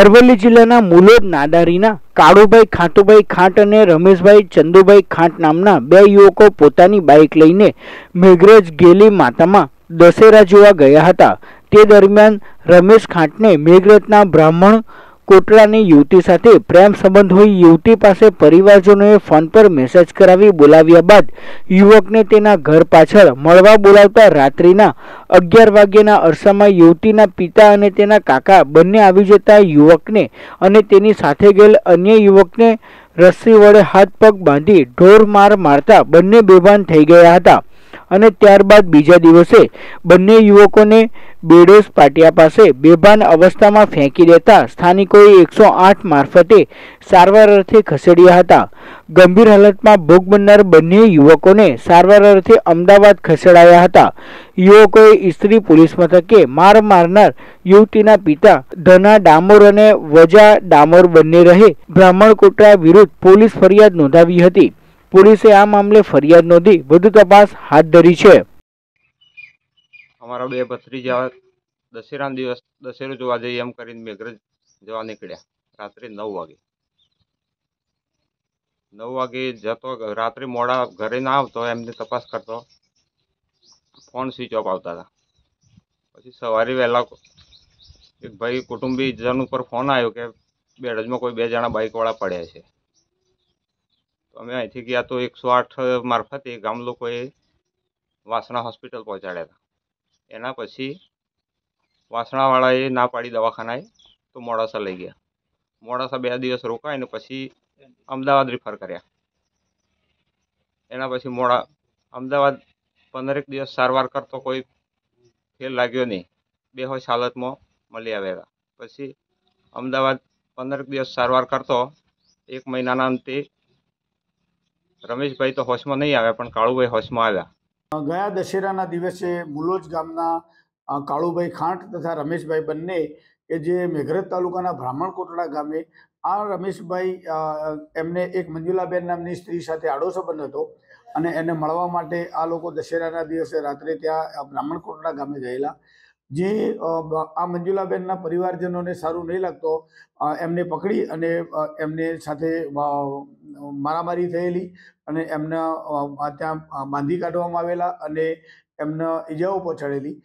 અરવલ્લી જિલ્લાના મુલોદ નાદારીના કાળુભાઈ ખાટુભાઈ ખાંટ અને રમેશભાઈ ચંદુભાઈ ખાંટ નામના બે યુવકો પોતાની બાઇક લઈને મેઘરજ ગેલી માતામાં દશેરા જોવા ગયા હતા તે દરમિયાન રમેશ ખાંટને મેઘરજના બ્રાહ્મણ કોટડાની યુવતી સાથે પ્રેમ સંબંધ હોય યુવતી પાસે પરિવારજનોએ ફોન પર મેસેજ કરાવી બોલાવ્યા બાદ યુવકને તેના ઘર પાછળ મળવા બોલાવતા રાત્રિના અગિયાર વાગ્યાના અરસામાં યુવતીના પિતા અને તેના કાકા બંને આવી જતા યુવકને અને તેની સાથે ગયેલ અન્ય યુવકને રસ્સી વડે હાથ પગ બાંધી ઢોર માર મારતા બંને બેભાન થઈ ગયા હતા અને ત્યારબાદ બીજા દિવસે બંને યુવકોને બેડોસ પાટિયા પાસે બેભાન અવસ્થામાં ફેંકી દેતા સ્થાનિકોએ એકસો આઠ મારફતે સારવાર અર્થે ખસેડ્યા હતા ગંભીર હાલતમાં ભોગ બનનાર બંને યુવકોને સારવાર અર્થે અમદાવાદ ખસેડાયા હતા યુવકોએ ઇસ્ત્રી પોલીસ મથકે માર મારનાર યુવતીના પિતા ધના ડામોર અને વજા ડામોર બંને રહે બ્રાહ્મણ બ્રાહ્મણકોટરા વિરુદ્ધ પોલીસ ફરિયાદ નોંધાવી હતી પોલીસે આ મામલે ફરિયાદ નોંધી વધુ તપાસ હાથ ધરી છે અમારા બે ભત્રીજા દશેરાના દિવસ દશેરો જોવા જઈએ એમ કરીને મેઘરજ જવા નીકળ્યા રાત્રે નવ વાગે નવ વાગે જતો રાત્રે મોડા ઘરે ના આવતો એમને તપાસ કરતો ફોન સ્વિચ ઓફ આવતા હતા પછી સવારે વહેલા એક ભાઈ કુટુંબીજન ઉપર ફોન આવ્યો કે બેડજમાં કોઈ બે જણા બાઇકવાળા પડ્યા છે અમે અહીંથી ગયા તો એકસો આઠ મારફતે ગામ લોકોએ વાસણા હોસ્પિટલ પહોંચાડ્યા હતા એના પછી વાસણાવાળાએ ના પાડી દવાખાનાએ તો મોડાસા લઈ ગયા મોડાસા બે દિવસ રોકાઈને પછી અમદાવાદ રિફર કર્યા એના પછી મોડા અમદાવાદ પંદરેક દિવસ સારવાર કરતો કોઈ ફેર લાગ્યો નહીં બેહોશ હાલતમાં મળી આવેલા પછી અમદાવાદ પંદરેક દિવસ સારવાર કરતો એક મહિનાના અંતે રમેશભાઈ તો હોશમાં નહીં આવ્યા પણ કાળુભાઈ હોશમાં આવ્યા ગયા દશેરાના દિવસે મુલોજ ગામના કાળુભાઈ ખાંટ તથા રમેશભાઈ બંને કે જે મેઘરજ તાલુકાના બ્રાહ્મણ કોટડા ગામે આ રમેશભાઈ એમને એક મંજુલાબેન નામની સ્ત્રી સાથે આડો સંબંધ હતો અને એને મળવા માટે આ લોકો દશેરાના દિવસે રાત્રે ત્યાં બ્રાહ્મણ કોટડા ગામે ગયેલા જે આ મંજુલાબેનના પરિવારજનોને સારું નહીં લાગતો એમને પકડી અને એમને સાથે મારામારી થયેલી અને એમના ત્યાં બાંધી કાઢવામાં આવેલા અને એમને ઈજાઓ પહોંચાડેલી